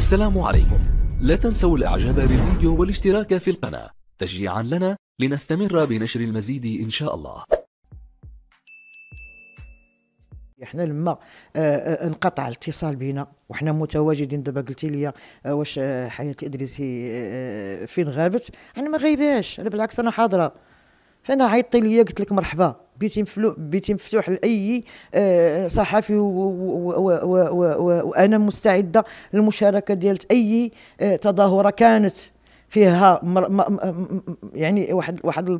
السلام عليكم لا تنسوا الاعجاب بالفيديو والاشتراك في القناة تشجيعا لنا لنستمر بنشر المزيد إن شاء الله احنا لما آه، آه، انقطع الاتصال بينا وحنا متواجدين دابا قلتي لي آه، واش حنان الادريسي فين غابت انا ما غيباش انا بالعكس انا حاضره فانا عيطتي لي قلت لك مرحبا بيتي بيتي مفتوح لاي آه، صحفي وانا مستعده للمشاركه ديال اي آه، تظاهره كانت فيها مر م يعني واحد واحد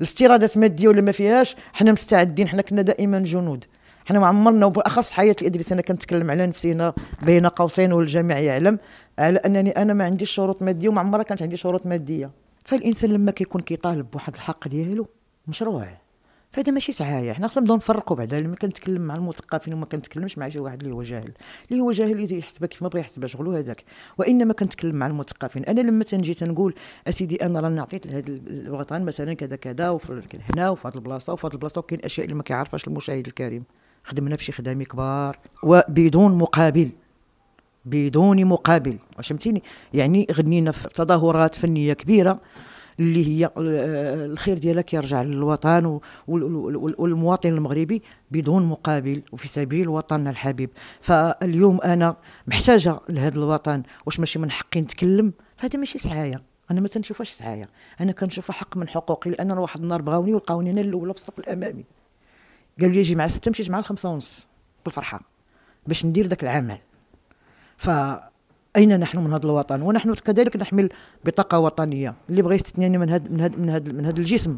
الاستيرادات ماديه ولا ما فيهاش حنا مستعدين حنا كنا دائما جنود حنا ما عمرنا وبالاخص حياه الادريس انا كنتكلم على نفسي هنا بين قوسين والجميع يعلم على انني انا ما عنديش شروط ماديه وما عمرها كانت عندي شروط ماديه فالانسان لما كيكون كيطالب بواحد الحق ديالو مشروع فهذا ماشي سعايا حنا خصنا نبداو نفرقوا بعدا ملي كنتكلم مع المثقفين وما كنتكلمش مع شي واحد اللي هو جاهل اللي هو جاهل اللي يحسبها كيف ما بغى يحسبها شغلو هذاك وانما كنتكلم مع المثقفين انا لما تنجي تنقول اسيدي انا راني عطيت لهذا الوطن مثلا كذا كذا هنا وفي هذه البلاصه وفي هذه البلاصه وكاين اشياء اللي ما كيعرفهاش المشاهد الكريم خدمنا بشي خدامي كبار وبدون مقابل بدون مقابل واش فهمتيني يعني غنينا في تظاهرات فنيه كبيره اللي هي آه، الخير ديالك يرجع للوطن والمواطن المغربي بدون مقابل وفي سبيل وطننا الحبيب فاليوم انا محتاجه لهذا الوطن واش ماشي من حقي نتكلم فهذا ماشي سعايه انا ما تنشوفهاش سعايه انا كنشوفها حق من حقوقي لان واحد النهار بغاوني ولقاوني انا الاولى في الصف الامامي قالوا لي جي مع الستة مشيت مع الخمسة ونص بالفرحة باش ندير ذاك العمل ف اين نحن من هذا الوطن ونحن كذلك نحمل بطاقه وطنيه اللي بغى يستثنيني من هذا من هذا من هذا من هذا الجسم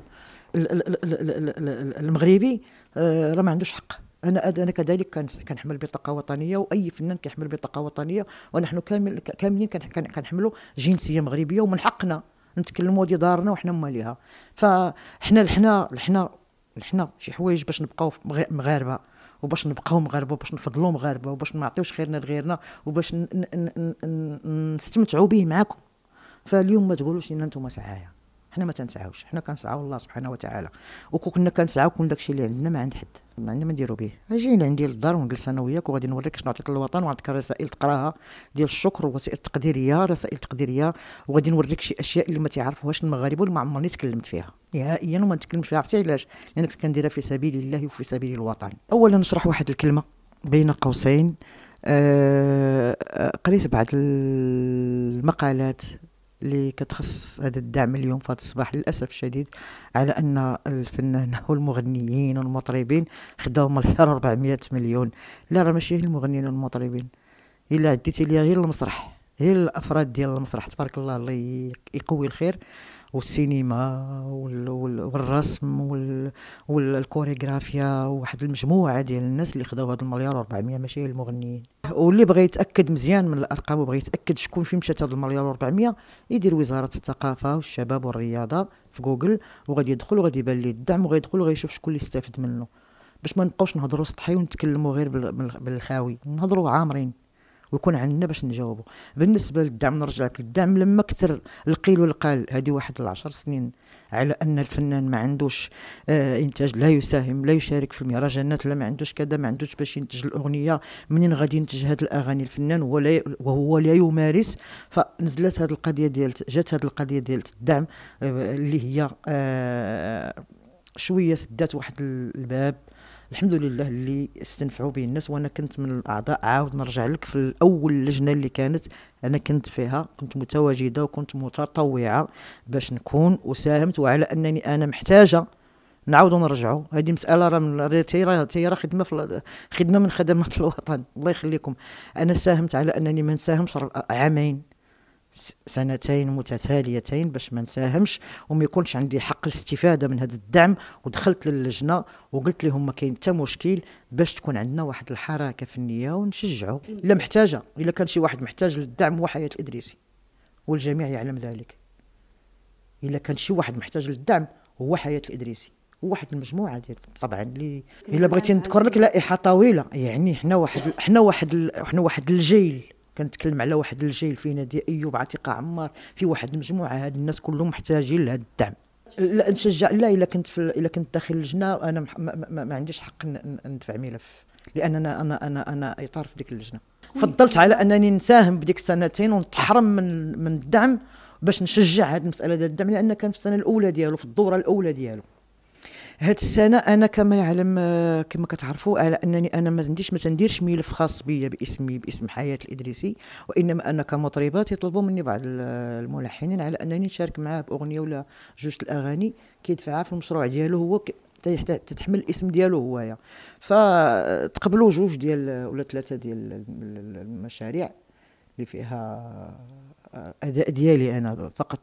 المغربي آه، راه ما عندوش حق انا انا كذلك كنحمل بطاقه وطنيه واي فنان كيحمل بطاقه وطنيه ونحن كامل كاملين كنحملوا جنسيه مغربيه ومن حقنا نتكلموا ديال دارنا وحنا ماليها فحنا حنا حنا حنا شي حوايج باش نبقاو مغاربه وباش نبقاو مغاربه وباش نفضلوا مغاربه وباش ما نعطيوش خيرنا لغيرنا وباش نستمتعوا به معاكم فاليوم ما تقولوش ان انتم سعايه حنا ما تنسعاوش حنا كنسعاو الله سبحانه وتعالى وكون كنا كنسعاو كون داكشي اللي عندنا ما عند حد ما عندنا ما نديرو به اجي لعندي للدار ونجلس انا وياك وغادي نوريك شنو نعطيك للوطن وعطيك الرسائل تقراها ديال الشكر ورسائل تقديريه رسائل تقديريه وغادي نوريك شي اشياء اللي ما تعرفوهاش المغاربه واللي ما عمرني تكلمت فيها نهائيا وما نتكلمش فيها حتى علاش لانك كنديرها في سبيل الله وفي سبيل الوطن اولا نشرح واحد الكلمه بين قوسين آه, آه، قريت بعض المقالات اللي كتخص هذا الدعم اليوم في هذا الصباح للاسف الشديد على ان الفنان والمغنيين والمطربين خداهم غير 400 مليون لا راه ماشي غير المغنيين والمطربين الا عديتي ليا غير المسرح غير الافراد ديال المسرح تبارك الله الله يقوي الخير والسينما والرسم والكوريغرافيا وواحد المجموعه ديال الناس اللي خداو هذا المليار و400 ماشي المغنيين واللي بغى يتاكد مزيان من الارقام وبغى يتاكد شكون فين مشات هذا المليار و400 يدير وزاره الثقافه والشباب والرياضه في جوجل وغادي يدخل وغادي يبان ليه الدعم وغادي يدخل وغادي يشوف شكون اللي استفد منه باش ما نبقاوش نهضروا سطحي ونتكلموا غير بالخاوي نهضروا عامرين ويكون عندنا باش نجاوبو بالنسبه للدعم نرجع لك الدعم لما كثر القيل والقال هذه واحد العشر سنين على ان الفنان ما عندوش آه انتاج لا يساهم لا يشارك في المهرجانات لا ما عندوش كذا ما عندوش باش ينتج الاغنيه منين غادي ينتج هاد الاغاني الفنان لا وهو لا يمارس فنزلت هذه القضيه ديال جات هذه القضيه ديال الدعم آه اللي هي آه شويه سدات واحد الباب الحمد لله اللي استنفعوا به الناس وانا كنت من الاعضاء عاود نرجع لك في الاول لجنه اللي كانت انا كنت فيها كنت متواجده وكنت متطوعه باش نكون وساهمت وعلى انني انا محتاجه نعاودوا نرجعوا هذه مساله راه من راه راه خدمه في خدمه من خدمات الوطن الله يخليكم انا ساهمت على انني ما نساهمش عامين سنتين متتاليتين باش ما نساهمش وما يكونش عندي حق الاستفاده من هذا الدعم ودخلت للجنه وقلت لهم ما كاين حتى مشكل باش تكون عندنا واحد الحركه فنيه ونشجعوا الا محتاجه الا كان شي واحد محتاج للدعم هو حياه الادريسي والجميع يعلم ذلك الا كان شي واحد محتاج للدعم هو حياه الادريسي واحد المجموعه ديال طبعا اللي الا بغيتي نذكر لك لائحه طويله يعني حنا واحد حنا واحد حنا واحد الجيل كنتكلم على واحد الجيل فينا ديال ايوب عتيقه عمار في واحد المجموعه هاد الناس كلهم محتاجين لهذا الدعم لا نشجع لا الا كنت في الا كنت داخل اللجنه انا ما, ما, ما عنديش حق ندفع ملف لان انا انا انا انا اطار في ديك اللجنه فضلت على انني نساهم بديك السنتين ونتحرم من من الدعم باش نشجع هذه المساله ديال الدعم لان كان في السنه الاولى ديالو في الدوره الاولى ديالو هاد السنه انا كما يعلم كما كتعرفوا على انني انا ما عنديش ما تنديرش ملف خاص بيا باسمي باسم حياه الادريسي وانما انا كمطربه تطلبوا مني بعض الملحنين على انني نشارك معاه باغنيه ولا جوج الاغاني كيدفعها في المشروع ديالو هو تتحمل الاسم ديالو هوايا فتقبلوا جوج ديال ولا ثلاثه ديال المشاريع اللي فيها اداء ديالي انا فقط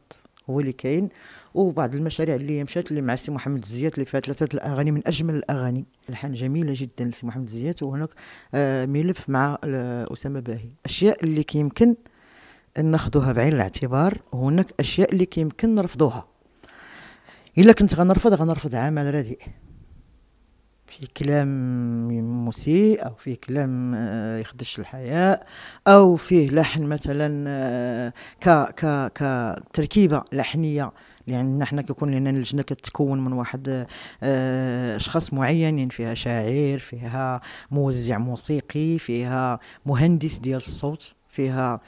هو اللي كاين وبعض المشاريع اللي مشات اللي مع سي محمد الزيات اللي فيها ثلاثه الاغاني من اجمل الاغاني الحان جميله جدا لسي محمد الزيات وهناك آه، ملف مع آه، اسامه باهي اشياء اللي كيمكن ناخذوها بعين الاعتبار وهناك اشياء اللي كيمكن نرفضوها الا كنت غنرفض غنرفض عمل رديء في كلام مسيء او في كلام آه، يخدش الحياء او فيه لحن مثلا آه، ك ك كتركيبه لحنيه لان يعني احنا كيكون لنا اللجنه كتكون من واحد اشخاص آه، معينين يعني فيها شاعر فيها موزع موسيقي فيها مهندس ديال الصوت فيها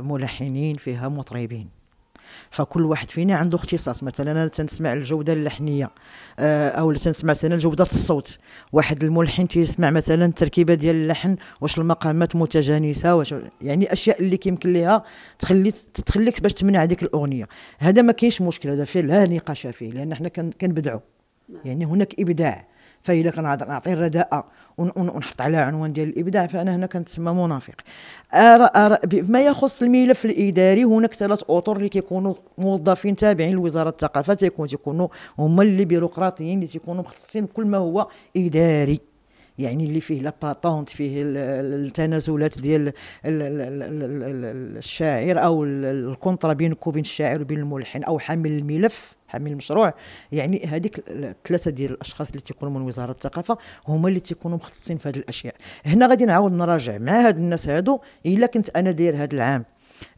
ملحنين فيها مطربين فكل واحد فينا عنده اختصاص مثلا انا تنسمع الجوده اللحنيه آه، او تنسمع مثلا جوده الصوت واحد الملحن تيسمع مثلا التركيبه ديال اللحن واش المقامات متجانسه واش يعني اشياء اللي كيمكن ليها تخلي تخليك باش تمنع هذيك الاغنيه هذا ما كاينش مشكل هذا فيه لا نقاش فيه لان حنا كنبدعوا نعم. يعني هناك ابداع فإلا كنعطي الرداءة ونحط عليها عنوان ديال الابداع فانا هنا كنتسمى منافق أرى أرى بما يخص الملف الاداري هناك ثلاث اطر اللي كيكونوا موظفين تابعين لوزاره الثقافه تيكونوا تيكونوا هما اللي بيروقراطيين اللي تيكونوا مختصين بكل ما هو اداري يعني اللي فيه لاباتونت فيه التنازلات ديال الشاعر او الكونترا بينك وبين الشاعر وبين الملحن او حامل الملف حامل المشروع يعني هذيك الثلاثه ديال الاشخاص اللي تيكونوا من وزاره الثقافه هما اللي تيكونوا مختصين في هذه الاشياء هنا غادي نعاود نراجع مع هاد الناس هادو الا كنت انا داير هذا العام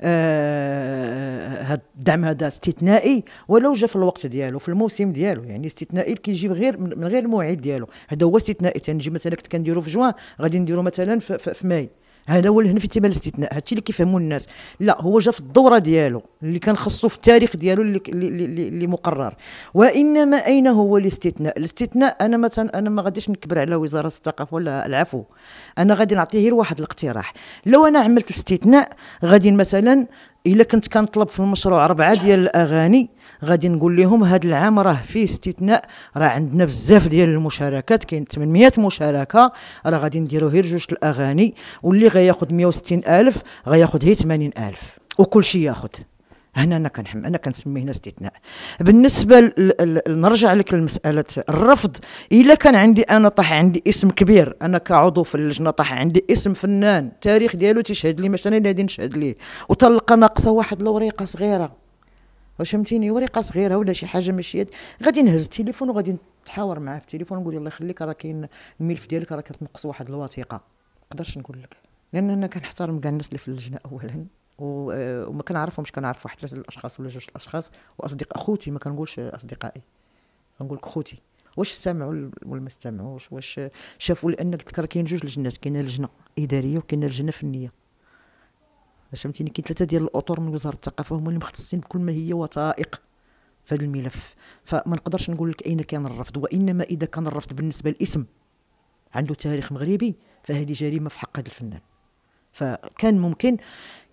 آه هاد الدعم هذا استثنائي ولو جا في الوقت ديالو في الموسم ديالو يعني استثنائي كيجيب غير من غير الموعد ديالو هذا هو استثنائي تنجي مثلا كنت كنديرو في جوان غادي نديرو مثلا في, في, في ماي هذا هو هنا في تمال الاستثناء هادشي اللي كيفهموا الناس لا هو جا في الدوره ديالو اللي كان خصو في التاريخ ديالو اللي, اللي, اللي مقرر وانما اين هو الاستثناء الاستثناء انا مثلا انا ما غاديش نكبر على وزاره الثقافه ولا العفو انا غادي نعطيه غير واحد الاقتراح لو انا عملت الاستثناء غادي مثلا الا كنت كنطلب في المشروع ربعه ديال الاغاني غادي نقول لهم هذا العام راه فيه استثناء راه عندنا بزاف ديال المشاركات كاين 800 مشاركه راه غادي نديروا غير جوج الاغاني واللي غياخذ 160 الف غياخذ هي 80 الف وكل شيء ياخذ هنا انا كنحم انا كنسمي هنا استثناء بالنسبه ل... ل... نرجع لك لمساله الرفض الا كان عندي انا طاح عندي اسم كبير انا كعضو في اللجنه طاح عندي اسم فنان التاريخ ديالو تيشهد لي مثلا غادي نشهد ليه وتلقى ناقصه واحد الوريقه صغيره واش فهمتيني ورقه صغيره ولا شي حاجه ماشي غادي نهز التليفون وغادي نتحاور معاه في التليفون نقول الله يخليك راه كاين الملف ديالك راه كتنقص واحد الوثيقه نقدرش نقول لك لان انا كنحترم كاع الناس اللي في اللجنه اولا وما آه، كنعرفهمش كنعرف واحد ثلاثه الاشخاص ولا جوج الاشخاص واصدقاء خوتي ما كنقولش اصدقائي كنقول لك خوتي واش سمعوا ولا ما سمعوش واش شافوا لانك راه كاين جوج لجنات كاينه لجنه اداريه وكاينه لجنه فنيه باش فهمتيني كاين ثلاثه ديال الاطر من وزاره الثقافه هما اللي مختصين بكل ما هي وثائق في هذا الملف فما نقدرش نقول لك اين كان الرفض وانما اذا كان الرفض بالنسبه للاسم عنده تاريخ مغربي فهذه جريمه في حق هذا الفنان فكان ممكن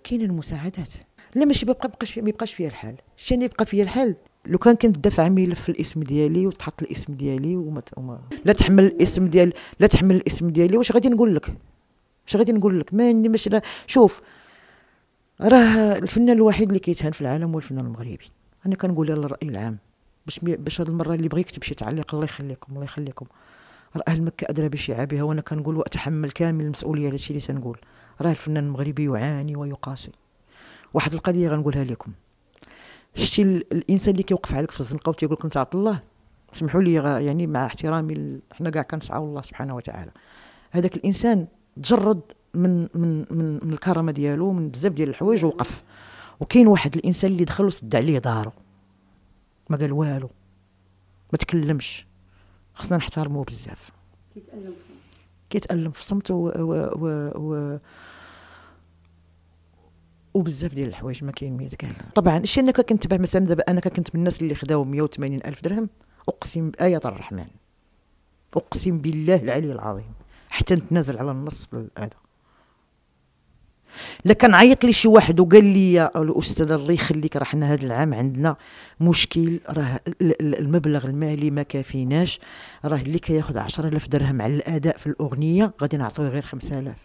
كاين المساعدات لا ماشي بيبقى بقاش ما يبقاش فيها الحال الشيء اللي يبقى فيها الحال لو كان كنت دافع ملف في الاسم ديالي وتحط الاسم ديالي وما وما لا تحمل الاسم ديال لا تحمل الاسم ديالي واش غادي نقول لك واش غادي نقول لك ما مش شوف راه الفنان الوحيد اللي كيتهان في العالم هو الفنان المغربي انا كنقولها الراي العام باش باش هاد المره اللي بغى يكتب شي تعليق الله يخليكم الله يخليكم راه اهل مكه ادرى بشعابها وانا كنقول واتحمل كامل المسؤوليه على هادشي اللي تنقول راه الفنان المغربي يعاني ويقاسي واحد القضيه غنقولها لكم شتي الانسان اللي كيوقف عليك في الزنقه وتيقول لك انت عط الله سمحوا لي يعني مع احترامي حنا كاع كنسعى الله سبحانه وتعالى هذاك الانسان تجرد من من من, من الكرامه ديالو من بزاف ديال الحوايج وقف وكاين واحد الانسان اللي دخل وسد عليه دارو ما قال والو ما تكلمش خصنا نحترموه بزاف كيتالم في صمته كيتالم في و, و, و وبزاف ديال الحوايج ما كاين ما يتقال طبعا الشيء انك كنتبع مثلا دابا انا كنت من الناس اللي خداو 180 الف درهم اقسم بايه الرحمن اقسم بالله العلي العظيم حتى نتنازل على النص هذا لكن عيط لي شي واحد وقال لي الاستاذ الله يخليك راه حنا هذا العام عندنا مشكل راه المبلغ المالي ما كافيناش راه اللي كياخذ 10000 درهم على الاداء في الاغنيه غادي نعطيوه غير 5000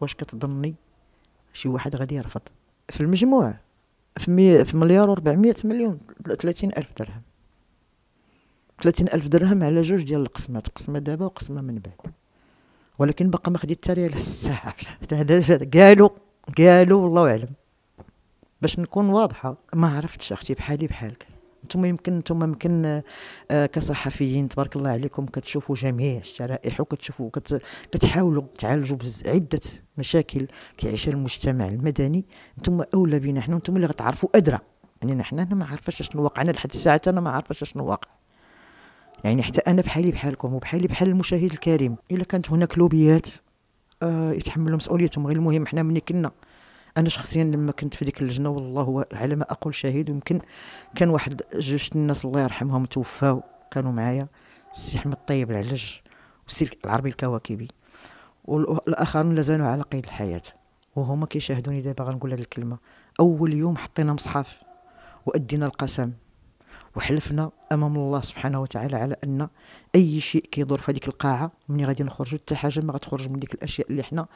واش كتظني شي واحد غادي يرفض في المجموع في, مي في مليار و400 مليون 30000 الف درهم 30000 الف درهم على جوج ديال القسمات قسمه دابا وقسمه من بعد ولكن بقى ما خديت تالي الساعة قالوا قالوا والله اعلم باش نكون واضحه ما عرفتش اختي بحالي بحالك نتوما يمكن نتوما يمكن آه، كصحفيين تبارك الله عليكم كتشوفوا جميع الشرائح وكتشوفوا كت كتحاولوا تعالجوا عده مشاكل كيعيشها المجتمع المدني نتوما اولى بنا حنا نتوما اللي غتعرفوا ادرى يعني حنا ما عارفاش شنو واقع انا لحد الساعه انا ما عارفاش شنو واقع يعني حتى انا بحالي بحالكم وبحالي بحال المشاهد الكريم الا كانت هناك لوبيات آه، يتحملوا مسؤوليتهم غير المهم حنا ملي كنا انا شخصيا لما كنت في ديك اللجنه والله على ما اقول شهيد ويمكن كان واحد جوج الناس الله يرحمهم توفاو كانوا معايا السي احمد طيب العلج والسي العربي الكواكبي والاخرون لازالوا على قيد الحياه وهما كيشاهدوني دابا غنقول هذه الكلمه اول يوم حطينا مصحف وادينا القسم وحلفنا امام الله سبحانه وتعالى على ان اي شيء كيدور في هذيك القاعه ملي غادي نخرجوا حتى حاجه ما غتخرج من ديك الاشياء اللي حنا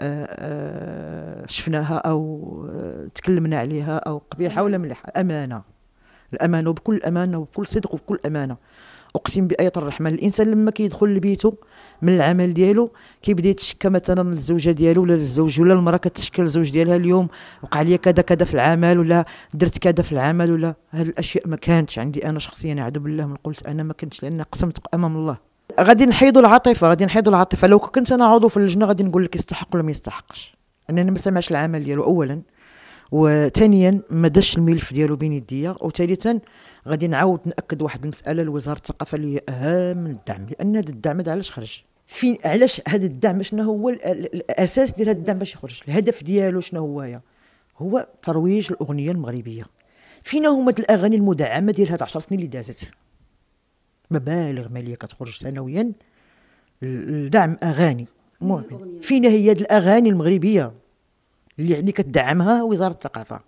آه، آه، شفناها او آه، تكلمنا عليها او قبيحه ولا مليحه امانه الامانه وبكل امانه وبكل صدق وبكل امانه اقسم بايه الرحمن الانسان لما كيدخل لبيته من العمل ديالو كيبدا يتشكى مثلا للزوجه ديالو ولا للزوج ولا المراه كتشكى للزوج ديالها اليوم وقع لي كذا كذا في العمل ولا درت كذا في العمل ولا هاد الاشياء ما كانتش عندي انا شخصيا اعوذ بالله من قلت انا ما كنتش لان قسمت امام الله غادي نحيدوا العاطفه غادي نحيدوا العاطفه لو كنت انا عضو في اللجنه غادي نقول لك يستحق ولا ما يستحقش انا ما سمعش العمل ديالو اولا وثانيا ما داش الملف ديالو بين يديا وثالثا غادي نعاود ناكد واحد المساله لوزاره الثقافه اللي هي اهم الدعم لان هذا الدعم هذا علاش خرج فين علاش هذا الدعم شنو هو الاساس ديال هذا الدعم باش يخرج الهدف ديالو شنو هو هو ترويج الاغنيه المغربيه فينا هما الاغاني المدعمه ديال هاد 10 سنين اللي دازت مبالغ ماليه كتخرج سنويا لدعم اغاني فينا هي هاد الاغاني المغربيه اللي يعني كتدعمها وزاره الثقافه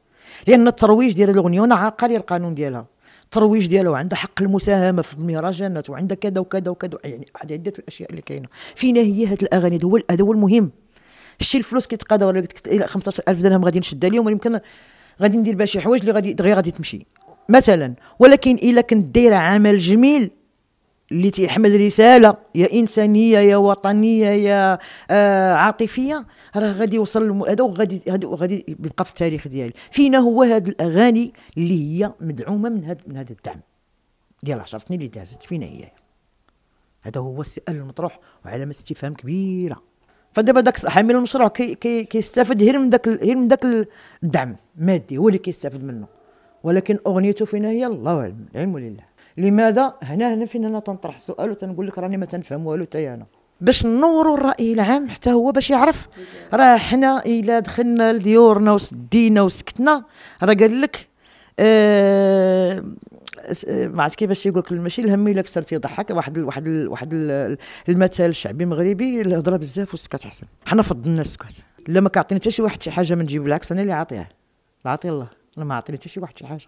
لان الترويج ديال الاغنيه عاقل القانون ديالها الترويج ديالو عنده حق المساهمه في المهرجانات وعنده كذا وكذا وكذا يعني عده الاشياء اللي كاينه فينا هي هاد الاغاني هو هذا هو المهم شتي الفلوس كيتقاد ولا قلت 15000 درهم غادي نشدها اليوم يمكن غادي ندير بها شي حوايج اللي غادي دغيا غادي تمشي مثلا ولكن الا كنت دايره عمل جميل اللي تيحمل رساله يا انسانيه يا وطنيه يا آه عاطفيه راه غادي يوصل هذا وغادي غادي يبقى في التاريخ ديالي فينا هو هاد الاغاني اللي هي مدعومه من هاد من هذا الدعم ديال 10 سنين اللي دازت فينا هي هذا هو السؤال المطروح وعلامه استفهام كبيره فدابا داك حامل المشروع كي كي كيستافد غير من داك غير من داك الدعم المادي هو اللي كيستافد منه ولكن اغنيته فينا هي الله اعلم العلم لله لماذا هنا هنا فين انا تنطرح السؤال وتنقول لك راني ما تنفهم والو تاي انا باش نوروا الراي العام حتى هو باش يعرف راه حنا الا دخلنا لديورنا وسدينا وسكتنا راه قال لك آه, آه، ما عرفت كيفاش يقول لك ماشي الهم الا كثرتي ضحك واحد واحد واحد المثل الشعبي المغربي الهضره بزاف والسكت احسن حنا فضلنا السكت لا ما كيعطيني حتى شي واحد شي حاجه ما نجيب بالعكس انا اللي عاطيها عاطي الله انا ما عاطيني حتى شي واحد شي حاجه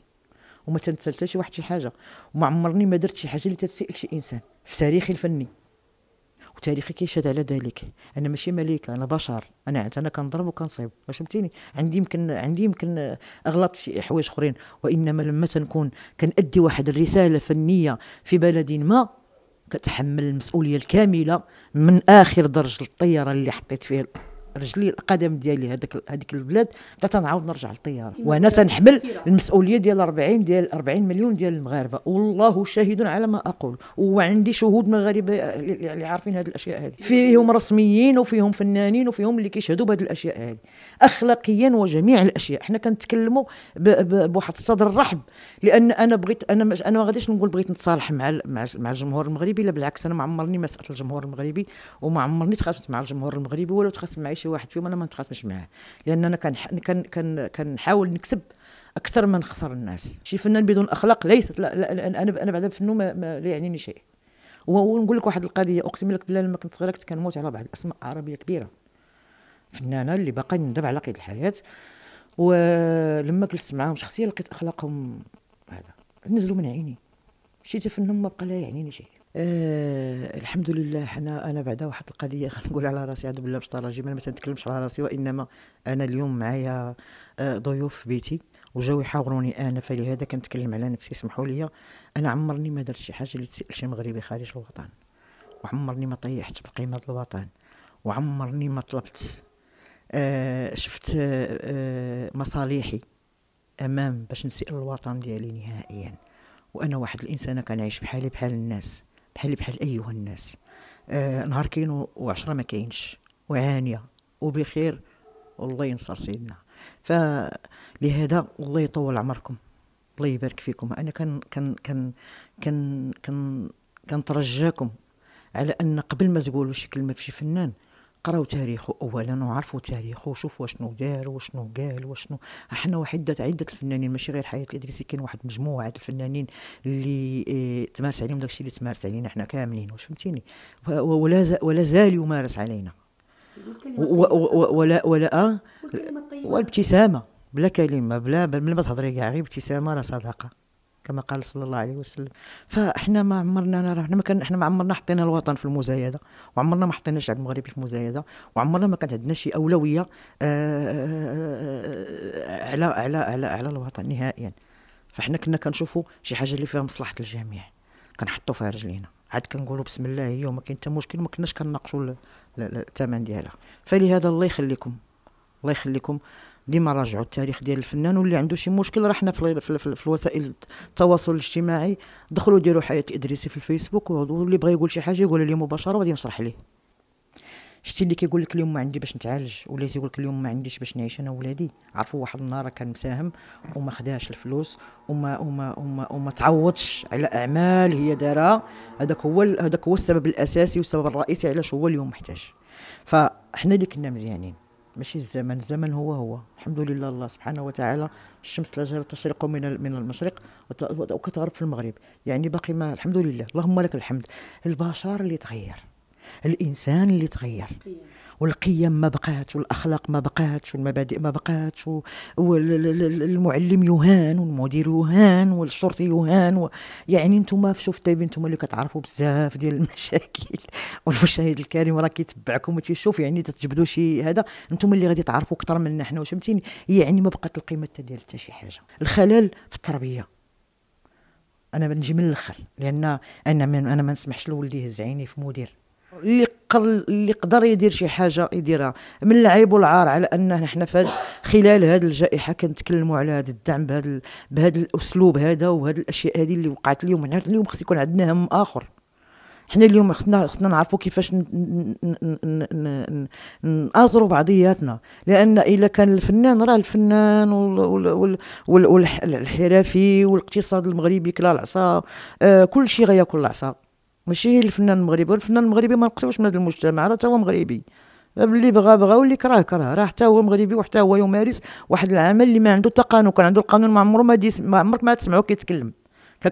وما تنسال حتى شي واحد شي حاجه وما عمرني ما درت شي حاجه اللي تتسال شي انسان في تاريخي الفني وتاريخي كيشهد على ذلك انا ماشي ملكه انا بشر انا انا كنضرب وكنصيب واش فهمتيني عندي يمكن عندي يمكن اغلط في شي حوايج اخرين وانما لما تنكون كنادي واحد الرساله فنيه في بلد ما كتحمل المسؤوليه الكامله من اخر درج الطياره اللي حطيت فيه رجلي القدم ديالي هذاك هذيك البلاد حتى تنعاود نرجع للطياره وانا تنحمل المسؤوليه ديال 40 ديال 40 مليون ديال المغاربه والله شاهد على ما اقول وعندي شهود مغاربه اللي عارفين هذه الاشياء هذه فيهم رسميين وفيهم فنانين وفيهم اللي كيشهدوا بهذه الاشياء هذه اخلاقيا وجميع الاشياء حنا كنتكلموا بواحد الصدر الرحب لان انا بغيت انا مش انا ما غاديش نقول بغيت نتصالح مع مع الجمهور المغربي لا بالعكس انا ما عمرني ما سالت الجمهور المغربي وما عمرني تخاصمت مع الجمهور المغربي ولا تخاصم مع شي شي واحد فيهم انا ما نتخاصمش معاه لان انا كان كان كنحاول نكسب اكثر ما نخسر الناس شي فنان بدون اخلاق ليست لا, لا انا انا بعدا فنو ما, ما لا يعنيني شيء ونقول لك واحد القضيه اقسم لك بالله لما كنت صغيره كنت كنموت على بعض الاسماء عربيه كبيره فنانه اللي باقا ندب على قيد الحياه ولما جلست معاهم شخصيا لقيت اخلاقهم هذا نزلوا من عيني شي تفنن ما بقى لا يعنيني شيء آه الحمد لله حنا انا بعدا واحد القضيه نقول على راسي عاد بالله باش تراجي ما تنتكلمش على راسي وانما انا اليوم معايا آه ضيوف في بيتي وجاو يحاوروني انا فلهذا كنتكلم على نفسي سمحوا لي انا عمرني ما درت شي حاجه اللي تسال شي مغربي خارج الوطن وعمرني ما طيحت بقيمه الوطن وعمرني ما طلبت آه شفت آه،, آه مصالحي امام باش نسال الوطن ديالي نهائيا وانا واحد الانسانه كنعيش بحالي بحال الناس بحالي بحال ايها الناس آه نهار كاين وعشرة ما كاينش وعانيه وبخير والله ينصر سيدنا فلهذا الله يطول عمركم الله يبارك فيكم انا كان كان كان كان كان كنترجاكم على ان قبل ما تقولوا شي كلمه في شي فنان قراو تاريخه اولا وعرفوا تاريخه وشوفوا شنو دار وشنو قال وشنو احنا واحد عده الفنانين ماشي غير حياه الادريسي كاين واحد مجموعه الفنانين اللي إيه تمارس عليهم داكشي اللي تمارس علينا احنا كاملين واش فهمتيني ولا ولا زال يمارس علينا ولا ولا اه والابتسامه بلا كلمه بلا بلا ما تهضري كاع غير ابتسامه راه صدقه كما قال صلى الله عليه وسلم فاحنا ما عمرنا نرى احنا ما كان احنا ما عمرنا حطينا الوطن في المزايده وعمرنا ما حطينا الشعب المغربي في المزايده وعمرنا ما كانت عندنا شي اولويه آه، آه، آه، على على على على الوطن نهائيا فاحنا كنا كنشوفوا شي حاجه اللي فيها مصلحه الجميع كنحطوا فيها رجلينا عاد كنقولوا بسم الله هي وما كاين حتى مشكل ما كناش كنناقشوا الثمن ديالها فلهذا الله يخليكم الله يخليكم ديما راجعوا التاريخ ديال الفنان واللي عنده شي مشكل راه حنا في, في, في, في التواصل الاجتماعي دخلوا ديروا حياه ادريسي في الفيسبوك واللي بغى يقول شي حاجه يقول لي مباشره وغادي نشرح ليه شتي اللي كيقول لك اليوم ما عندي باش نتعالج ولا تيقول لك اليوم ما عنديش باش نعيش انا ولادي عرفوا واحد النهار كان مساهم وما خداش الفلوس وما وما وما وما تعوضش على اعمال هي دارها هذاك هو هذاك هو السبب الاساسي والسبب الرئيسي علاش هو اليوم محتاج فحنا اللي كنا مزيانين ماشي الزمن الزمن هو هو الحمد لله الله سبحانه وتعالى الشمس لا زالت تشرق من من المشرق وكتغرب في المغرب يعني باقي ما الحمد لله اللهم لك الحمد البشر اللي تغير الانسان اللي تغير والقيم ما بقاتش والاخلاق ما بقاتش والمبادئ ما بقاتش والمعلم يهان والمدير يهان والشرطي يهان و... يعني انتم في انتم طيب اللي كتعرفوا بزاف ديال المشاكل والمشاهد الكريم راه كيتبعكم وتيشوف يعني تجبدوا شي هذا انتم اللي غادي تعرفوا اكثر منا حنا واش فهمتيني يعني ما بقات القيمه ديال حتى شي حاجه الخلل في التربيه انا بنجي من الاخر لان انا من انا ما نسمحش لولدي يهز عيني في مدير اللي قل اللي قدر يدير شي حاجه يديرها من العيب والعار على انه احنا في خلال هذه الجائحه كنتكلموا على هذا الدعم بهذا بهذا الاسلوب هذا وهذه الاشياء هذه اللي وقعت اليوم حنا اليوم خص يكون عندنا هم اخر حنا اليوم خصنا خصنا نعرفوا كيفاش ناثروا بعضياتنا لان الا كان الفنان راه الفنان والحرفي والاقتصاد المغربي كلا العصا آه، كل شيء غياكل العصا ماشي الفنان المغربي والفنان المغربي ما نقصوش من هذا المجتمع راه هو مغربي اللي بغى بغى واللي كره كره راه حتى هو مغربي وحتى هو يمارس واحد العمل اللي ما عنده حتى قانون كان عنده القانون ما عمره ما ديس ما عمرك ما تسمعو كيتكلم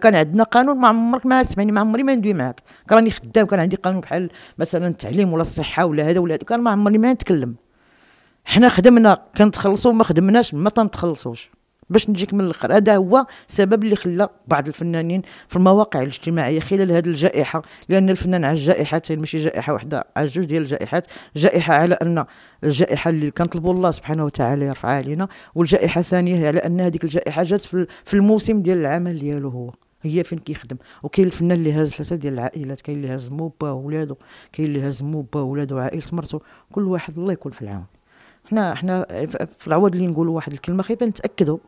كان عندنا قانون ما عمرك ما تسمعني يعني ما عمري ما ندوي معاك راني خدام كان عندي قانون بحال مثلا التعليم ولا الصحه ولا هذا ولا هذا كان ما عمرني ما نتكلم حنا خدمنا كنتخلصوا ما خدمناش ما تنتخلصوش باش نجيك من الاخر هذا هو سبب اللي خلى بعض الفنانين في المواقع الاجتماعيه خلال هذه الجائحه لان الفنان على الجائحتين ماشي جائحه واحده على جوج ديال الجائحات جائحه على ان الجائحه اللي كنطلبوا الله سبحانه وتعالى يرفعها علينا والجائحه الثانيه على ان هذيك الجائحه جات في الموسم ديال العمل ديالو هو هي فين كيخدم وكاين الفنان اللي هاز ثلاثه ديال العائلات كاين اللي هاز موبا با ولادو كاين اللي هاز موبا با ولادو وعائلة مرته كل واحد الله يكون في العون حنا حنا في العوض اللي نقولوا واحد الكلمه خايبه نتاكدوا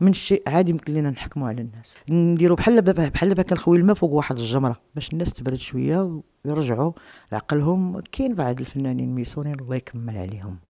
من شيء عادي يمكن لنا نحكموا على الناس نديروا بحال دابا بحال دابا كنخوي الماء فوق واحد الجمره باش الناس تبرد شويه ويرجعوا لعقلهم كاين بعض الفنانين ميسونين الله يكمل عليهم